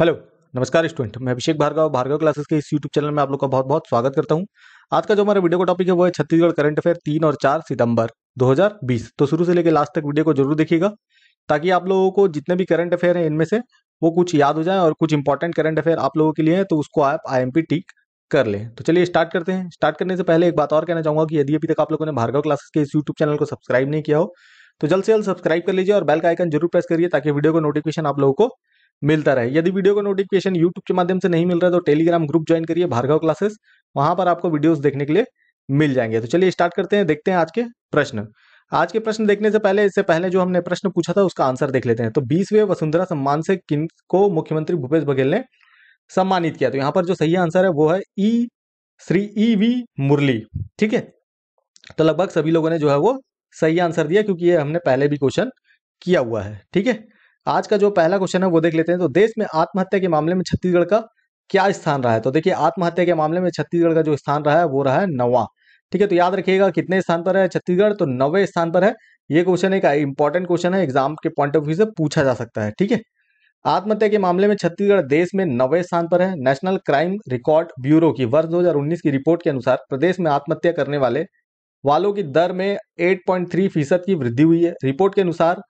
hello नमस्कार student मैं अभिषेक Bhargava Bhargava classes के इस यूट्यूब चैनल में आप लोग का बहुत बहुत स्वागत करता हूं आज का जो हमारा वीडियो का टॉपिक है वो है छत्तीसगढ़ करंट अफेयर तीन और चार सितंबर 2020 तो शुरू से लेकर लास्ट तक वीडियो को जरूर देखिएगा ताकि आप लोगों को जितने भी करंट अफेयर हैं इनमें से वो कुछ याद हो जाए और कुछ इंपॉर्टेंट करंट अफेयर आप लोगों के लिए है तो उसको आप आई टिक कर लें तो चलिए स्टार्ट करते हैं स्टार्ट करने से पहले एक बात और कहना चाहूंगा कि यदि अभी तक आप लोगों ने भार्गव क्लासेस के इस यूट्यूब चैनल को सब्सक्राइब नहीं किया हो तो जल्द से जल्द सब्सक्राइब कर लीजिए और बेल का आइकन जरूर प्रेस करिए ताकि वीडियो का नोटिफिकेशन आप लोगों को मिलता रहे यदि वीडियो का नोटिफिकेशन यूट्यूब के माध्यम से नहीं मिल रहा है तो टेलीग्राम ग्रुप ज्वाइन करिए भार्गव क्लासेस वहां पर आपको वीडियोस देखने के लिए मिल जाएंगे तो चलिए स्टार्ट करते हैं देखते हैं आज के प्रश्न आज के प्रश्न देखने से पहले इससे पहले जो हमने प्रश्न पूछा था उसका आंसर देख लेते हैं तो बीसवे वसुंधरा सम्मान से किन को मुख्यमंत्री भूपेश बघेल ने सम्मानित किया तो यहाँ पर जो सही आंसर है वो है E e, Shri E e V Murali ठीक है तो लगभग सभी लोगों ने जो है वो सही आंसर दिया क्योंकि ये हमने पहले भी क्वेश्चन किया हुआ है ठीक है आज का जो पहला क्वेश्चन है वो देख लेते हैं तो देश में आत्महत्या के मामले में छत्तीसगढ़ का क्या स्थान रहा है तो देखिए आत्महत्या के मामले में छत्तीसगढ़ का जो स्थान रहा है वो रहा है नवा ठीक है तो याद रखिएगा कितने स्थान पर है छत्तीसगढ़ तो नवे स्थान पर है ये क्वेश्चन एक इंपॉर्टेंट क्वेश्चन है एग्जाम के पॉइंट ऑफ व्यू से पूछा जा सकता है ठीक है आत्महत्या के मामले में छत्तीसगढ़ देश में नवे स्थान पर है नेशनल क्राइम रिकॉर्ड ब्यूरो की वर्ष दो की रिपोर्ट के अनुसार प्रदेश में आत्महत्या करने वाले वालों की दर में 8.3 फीसद की वृद्धि हुई है रिपोर्ट के अनुसार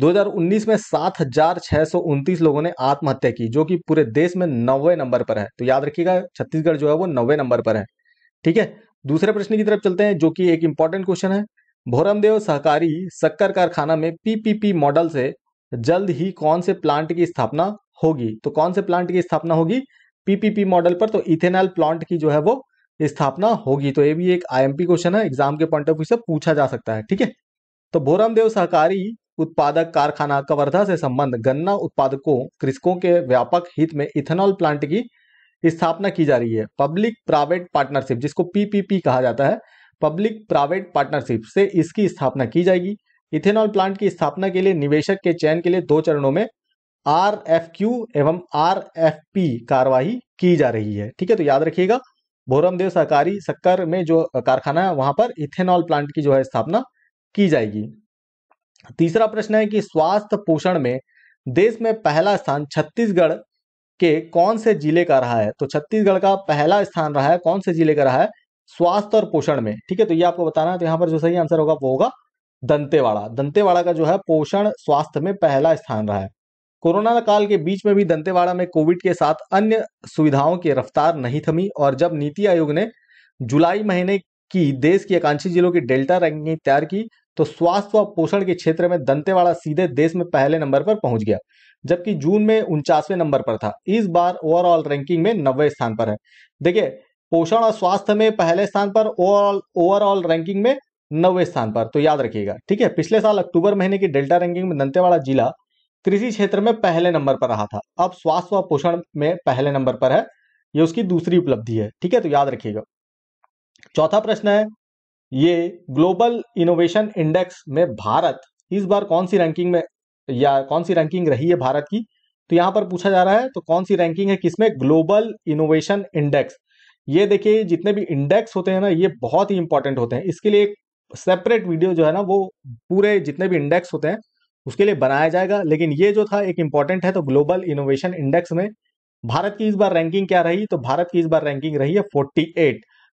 2019 में सात हजार छह सौ लोगों ने आत्महत्या की जो कि पूरे देश में नब्बे नंबर पर है तो याद रखिएगा छत्तीसगढ़ जो है वो नब्बे नंबर पर है ठीक है दूसरे प्रश्न की तरफ चलते हैं जो कि एक इंपॉर्टेंट क्वेश्चन है भोरमदेव सहकारी शक्कर कारखाना में पीपीपी मॉडल से जल्द ही कौन से प्लांट की स्थापना होगी तो कौन से प्लांट की स्थापना होगी पीपीपी मॉडल पर तो इथेनॉल प्लांट की जो है वो स्थापना होगी तो ये भी एक आईएमपी क्वेश्चन है एग्जाम के पॉइंट ऑफ व्यू से पूछा जा सकता है ठीक है तो भोरमदेव सहकारी उत्पादक कारखाना कवर्धा से संबंध गन्ना उत्पादकों कृषकों के व्यापक हित में इथेनॉल प्लांट की स्थापना की जा रही है पब्लिक प्राइवेट पार्टनरशिप जिसको पीपीपी कहा जाता है पब्लिक प्राइवेट पार्टनरशिप से इसकी स्थापना की जाएगी इथेनॉल प्लांट की स्थापना के लिए निवेशक के चयन के लिए दो चरणों में आर एफ क्यू एवं आर एफ पी कार्यवाही की जा रही है ठीक है तो याद रखिएगा भोरमदेव सहकारी शक्कर में जो कारखाना है वहां पर इथेनॉल प्लांट की जो है स्थापना की जाएगी तीसरा प्रश्न है कि स्वास्थ्य पोषण में देश में पहला स्थान छत्तीसगढ़ के कौन से जिले का रहा है तो छत्तीसगढ़ का पहला स्थान रहा है कौन से जिले का रहा है स्वास्थ्य और पोषण में ठीक है तो ये आपको बताना है तो यहाँ पर जो सही आंसर होगा वो होगा दंतेवाड़ा दंतेवाड़ा का जो है पोषण स्वास्थ्य में पहला स्थान रहा है कोरोना काल के बीच में भी दंतेवाड़ा में कोविड के साथ अन्य सुविधाओं की रफ्तार नहीं थमी और जब नीति आयोग ने जुलाई महीने की देश की आकांक्षी जिलों की डेल्टा रैंकिंग तैयार की तो स्वास्थ्य व पोषण के क्षेत्र में दंतेवाड़ा सीधे देश में पहले नंबर पर पहुंच गया जबकि जून में उनचासवें नंबर पर था इस बार ओवरऑल रैंकिंग में नब्बे स्थान पर है देखिए पोषण और स्वास्थ्य में पहले स्थान पर ओवरऑल ओवरऑल रैंकिंग में नब्बे स्थान पर तो याद रखिएगा ठीक है पिछले साल अक्टूबर महीने की डेल्टा रैंकिंग में दंतेवाड़ा जिला कृषि क्षेत्र में पहले नंबर पर रहा था अब स्वास्थ्य व पोषण में पहले नंबर पर है यह उसकी दूसरी उपलब्धि है ठीक है तो याद रखिएगा चौथा प्रश्न है ये ग्लोबल इनोवेशन इंडेक्स में भारत इस बार कौन सी रैंकिंग में या कौन सी रैंकिंग रही है भारत की तो यहां पर पूछा जा रहा है तो कौन सी रैंकिंग है किसमें ग्लोबल इनोवेशन इंडेक्स ये देखिए जितने भी इंडेक्स होते हैं ना ये बहुत ही इंपॉर्टेंट होते हैं इसके लिए एक सेपरेट वीडियो जो है ना वो पूरे जितने भी इंडेक्स होते हैं उसके लिए बनाया जाएगा लेकिन ये जो था एक इंपॉर्टेंट है तो ग्लोबल इनोवेशन इंडेक्स में भारत की इस बार रैंकिंग क्या रही तो भारत की इस बार रैंकिंग रही है फोर्टी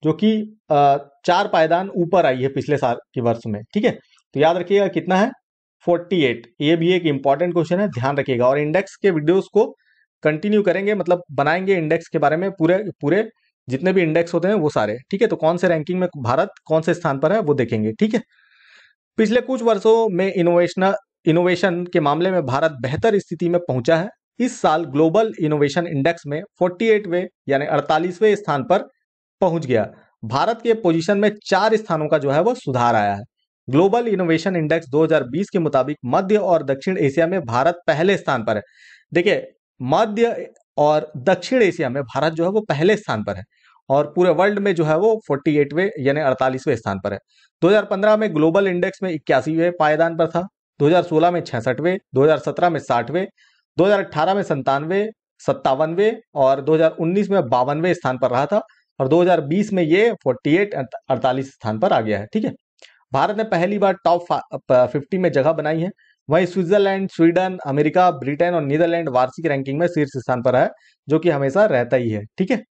जो कि चार पायदान ऊपर आई है पिछले साल के वर्ष में ठीक है तो याद रखिएगा कितना है 48 ये भी एक इंपॉर्टेंट क्वेश्चन है ध्यान रखिएगा और इंडेक्स के वीडियोस को कंटिन्यू करेंगे मतलब बनाएंगे इंडेक्स के बारे में पूरे पूरे जितने भी इंडेक्स होते हैं वो सारे ठीक है तो कौन से रैंकिंग में भारत कौन से स्थान पर है वो देखेंगे ठीक है पिछले कुछ वर्षों में इनोवेशन इनोवेशन के मामले में भारत बेहतर स्थिति में पहुंचा है इस साल ग्लोबल इनोवेशन इंडेक्स में 48वें यानी 48वें स्थान पर पहुंच गया भारत के पोजीशन में चार स्थानों का जो है वो सुधार आया है ग्लोबल इनोवेशन इंडेक्स 2020 के मुताबिक मध्य और दक्षिण एशिया में भारत पहले स्थान पर है देखिए मध्य और दक्षिण एशिया में भारत जो है वो पहले स्थान पर है और पूरे वर्ल्ड में जो है वो 48वें यानी अड़तालीसवें स्थान पर है 2015 में ग्लोबल इंडेक्स में इक्यासीवें पायदान पर था 2016 में छसठवे 2017 में साठवे 2018 में संतानवे सत्तावनवे और 2019 में बावनवे स्थान पर रहा था और 2020 में ये 48 अं, अड़तालीस स्थान पर आ गया है ठीक है भारत ने पहली बार टॉप 50 में जगह बनाई है वहीं स्विट्जरलैंड स्वीडन अमेरिका ब्रिटेन और नीदरलैंड वार्षिक रैंकिंग में शीर्ष स्थान पर है जो कि हमेशा रहता ही है ठीक है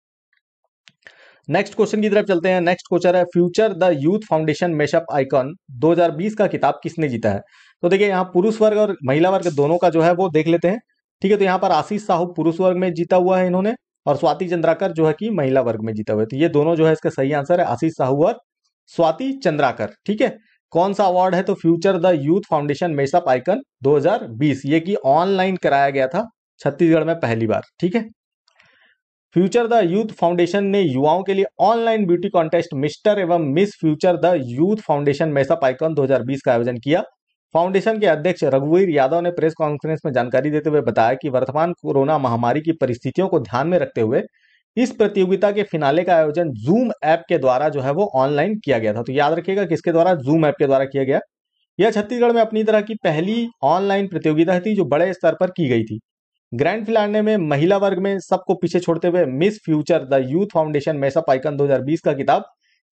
नेक्स्ट क्वेश्चन की तरफ चलते हैं नेक्स्ट क्वेश्चन है future the youth foundation mashup icon 2020 का किताब किसने जीता है तो देखिए यहाँ पुरुष वर्ग और महिला वर्ग दोनों का जो है वो देख लेते हैं ठीक है तो यहाँ पर आशीष साहू पुरुष वर्ग में जीता हुआ है इन्होंने और स्वाति चंद्राकर जो है कि महिला वर्ग में जीता हुआ तो ये दोनों जो है इसका सही आंसर है आशीष साहू और स्वाति चंद्राकर ठीक है कौन सा अवार्ड है तो future the youth foundation mashup icon 2020 ये कि ऑनलाइन कराया गया था छत्तीसगढ़ में पहली बार ठीक है फ्यूचर द यूथ फाउंडेशन ने युवाओं के लिए ऑनलाइन ब्यूटी कॉन्टेस्ट मिस्टर एवं miss future the youth foundation mashup icon 2020 का आयोजन किया फाउंडेशन के अध्यक्ष रघुवीर यादव ने प्रेस कॉन्फ्रेंस में जानकारी देते हुए बताया कि वर्तमान कोरोना महामारी की परिस्थितियों को ध्यान में रखते हुए इस प्रतियोगिता के फिनाले का आयोजन जूम ऐप के द्वारा जो है वो ऑनलाइन किया गया था तो याद रखिएगा किसके द्वारा जूम ऐप के द्वारा किया गया यह छत्तीसगढ़ में अपनी तरह की पहली ऑनलाइन प्रतियोगिता थी जो बड़े स्तर पर की गई थी ग्रैंड फिलाने में महिला वर्ग में सबको पीछे छोड़ते हुए miss future the youth foundation mashup icon 2020 का किताब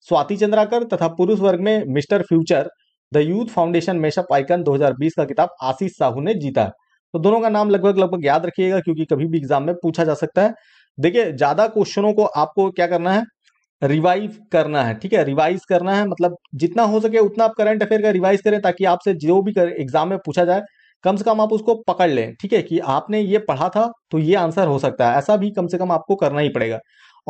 स्वाति चंद्राकर तथा पुरुष वर्ग में mister future the youth foundation mashup icon 2020 का किताब आशीष साहू ने जीता है तो दोनों का नाम लगभग लगभग याद रखिएगा क्योंकि कभी भी एग्जाम में पूछा जा सकता है देखिए ज्यादा क्वेश्चनों को आपको क्या करना है रिवाइव करना है ठीक है रिवाइज करना है मतलब जितना हो सके उतना आप करंट अफेयर का रिवाइज करें ताकि आपसे जो भी एग्जाम में पूछा जाए कम से कम आप उसको पकड़ लें ठीक है कि आपने ये पढ़ा था तो ये आंसर हो सकता है ऐसा भी कम से कम आपको करना ही पड़ेगा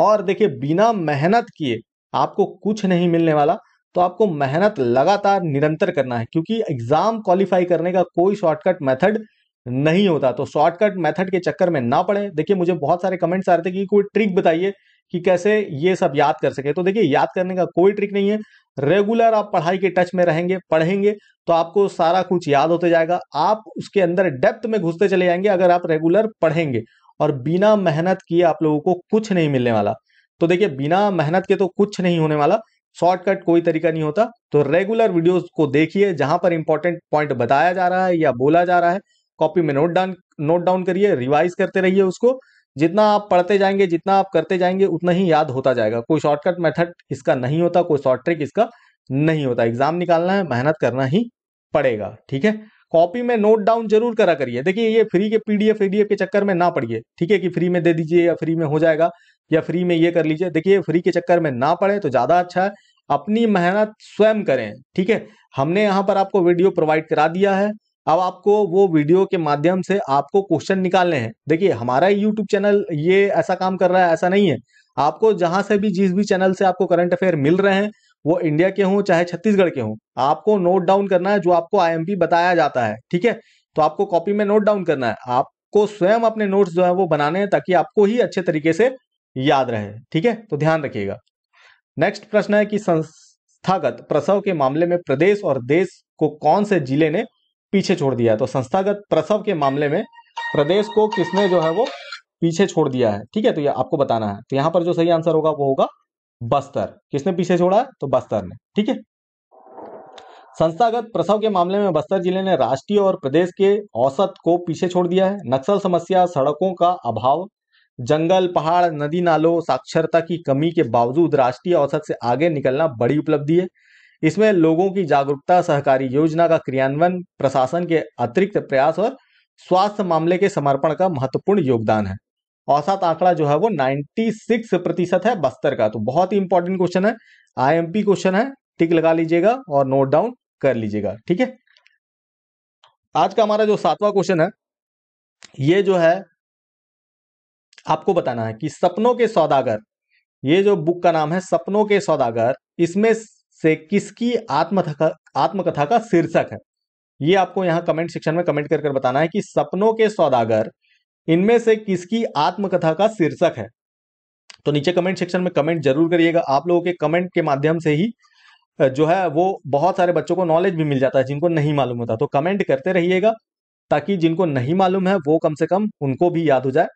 और देखिए बिना मेहनत किए आपको कुछ नहीं मिलने वाला तो आपको मेहनत लगातार निरंतर करना है क्योंकि एग्जाम क्वालिफाई करने का कोई शॉर्टकट मेथड नहीं होता तो शॉर्टकट मेथड के चक्कर में ना पड़े देखिए मुझे बहुत सारे कमेंट्स आ रहे थे कि कोई ट्रिक बताइए कि कैसे ये सब याद कर सके तो देखिए याद करने का कोई ट्रिक नहीं है रेगुलर आप पढ़ाई के टच में रहेंगे पढ़ेंगे तो आपको सारा कुछ याद होते जाएगा आप उसके अंदर डेप्थ में घुसते चले जाएंगे अगर आप रेगुलर पढ़ेंगे और बिना मेहनत किए आप लोगों को कुछ नहीं मिलने वाला तो देखिए बिना मेहनत के तो कुछ नहीं होने वाला शॉर्टकट कोई तरीका नहीं होता तो रेगुलर वीडियोस को देखिए जहां पर इंपॉर्टेंट पॉइंट बताया जा रहा है या बोला जा रहा है कॉपी में नोट डाउन नोट डाउन करिए रिवाइज करते रहिए उसको जितना आप पढ़ते जाएंगे जितना आप करते जाएंगे उतना ही याद होता जाएगा कोई शॉर्टकट मेथड इसका नहीं होता कोई शॉर्ट ट्रिक इसका नहीं होता एग्जाम निकालना है मेहनत करना ही पड़ेगा ठीक है कॉपी में नोट डाउन जरूर करा करिए देखिए ये फ्री के पीडीएफ पीडीएफ के चक्कर में ना पड़िए ठीक है कि फ्री में दे दीजिए या फ्री में हो जाएगा या फ्री में ये कर लीजिए देखिए फ्री के चक्कर में ना पड़े तो ज़्यादा अच्छा है अपनी मेहनत स्वयं करें ठीक है हमने यहाँ पर आपको वीडियो प्रोवाइड करा दिया है अब आपको वो वीडियो के माध्यम से आपको क्वेश्चन निकालने हैं देखिए हमारा यूट्यूब चैनल ये ऐसा काम कर रहा है ऐसा नहीं है आपको जहां से भी जिस भी चैनल से आपको करंट अफेयर मिल रहे हैं वो इंडिया के हों चाहे छत्तीसगढ़ के हों आपको नोट डाउन करना है जो आपको आईएमपी बताया जाता है ठीक है तो आपको कॉपी में नोट डाउन करना है आपको स्वयं अपने नोट्स जो है वो बनाने हैं ताकि आपको ही अच्छे तरीके से याद रहे ठीक है तो ध्यान रखिएगा नेक्स्ट प्रश्न है कि संस्थागत प्रसव के मामले में प्रदेश और देश को कौन से जिले ने पीछे छोड़ दिया तो संस्थागत प्रसव के मामले में प्रदेश को किसने जो है वो पीछे छोड़ दिया है ठीक है तो ये आपको बताना है तो यहाँ पर जो सही आंसर होगा वो होगा बस्तर किसने पीछे छोड़ा तो बस्तर ने ठीक है संस्थागत प्रसव के मामले में बस्तर जिले ने राष्ट्रीय और प्रदेश के औसत को पीछे छोड़ दिया है नक्सल समस्या सड़कों का अभाव जंगल पहाड़ नदी नालों साक्षरता की कमी के बावजूद राष्ट्रीय औसत से आगे निकलना बड़ी उपलब्धि है इसमें लोगों की जागरूकता सहकारी योजना का क्रियान्वयन प्रशासन के अतिरिक्त प्रयास और स्वास्थ्य मामले के समर्पण का महत्वपूर्ण योगदान है औसत आंकड़ा जो है वो 96 प्रतिशत है बस्तर का तो बहुत ही इंपॉर्टेंट क्वेश्चन है आईएमपी क्वेश्चन है टिक लगा लीजिएगा और नोट डाउन कर लीजिएगा ठीक है आज का हमारा जो सातवां क्वेश्चन है ये जो है आपको बताना है कि सपनों के सौदागर ये जो बुक का नाम है सपनों के सौदागर इसमें से किसकी आत्मकथा आत्मकथा का शीर्षक है ये आपको यहाँ कमेंट सेक्शन में कमेंट कर, कर बताना है कि सपनों के सौदागर इनमें से किसकी आत्मकथा का शीर्षक है तो नीचे कमेंट सेक्शन में कमेंट जरूर करिएगा आप लोगों के कमेंट के माध्यम से ही जो है वो बहुत सारे बच्चों को नॉलेज भी मिल जाता है जिनको नहीं मालूम होता तो कमेंट करते रहिएगा ताकि जिनको नहीं मालूम है वो कम से कम उनको भी याद हो जाए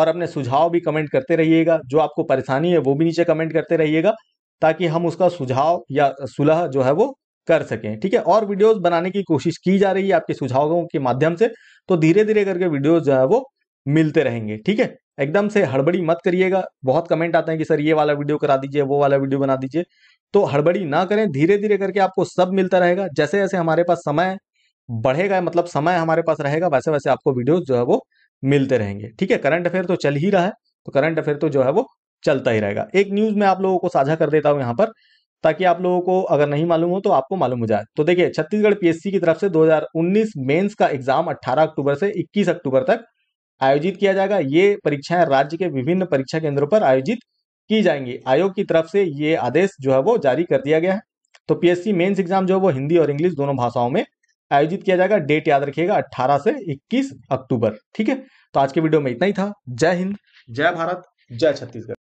और अपने सुझाव भी कमेंट करते रहिएगा जो आपको परेशानी है वो भी नीचे कमेंट करते रहिएगा ताकि हम उसका सुझाव या सुलह जो है वो कर सकें ठीक है और वीडियोस बनाने की कोशिश की जा रही है आपके सुझावों के माध्यम से तो धीरे धीरे करके वीडियोस जो है वो मिलते रहेंगे ठीक है एकदम से हड़बड़ी मत करिएगा बहुत कमेंट आते हैं कि सर ये वाला वीडियो करा दीजिए वो वाला वीडियो बना दीजिए तो हड़बड़ी ना करें धीरे धीरे करके आपको सब मिलता रहेगा जैसे जैसे हमारे पास समय बढ़ेगा मतलब समय हमारे पास रहेगा वैसे वैसे आपको वीडियो जो है वो मिलते रहेंगे ठीक है करंट अफेयर तो चल ही रहा है तो करंट अफेयर तो जो है वो चलता ही रहेगा एक न्यूज में आप लोगों को साझा कर देता हूं यहां पर ताकि आप लोगों को अगर नहीं मालूम हो तो आपको मालूम हो जाए तो देखिए छत्तीसगढ़ पीएससी की तरफ से 2019 मेंस का एग्जाम 18 अक्टूबर से 21 अक्टूबर तक आयोजित किया जाएगा ये परीक्षाएं राज्य के विभिन्न परीक्षा केंद्रों पर आयोजित की जाएंगी आयोग की तरफ से ये आदेश जो है वो जारी कर दिया गया है तो पीएससी मेंस एग्जाम जो है वो हिंदी और इंग्लिश दोनों भाषाओं में आयोजित किया जाएगा डेट याद रखिएगा 18 से 21 अक्टूबर ठीक है तो आज के वीडियो में इतना ही था जय हिंद जय भारत जय छत्तीसगढ़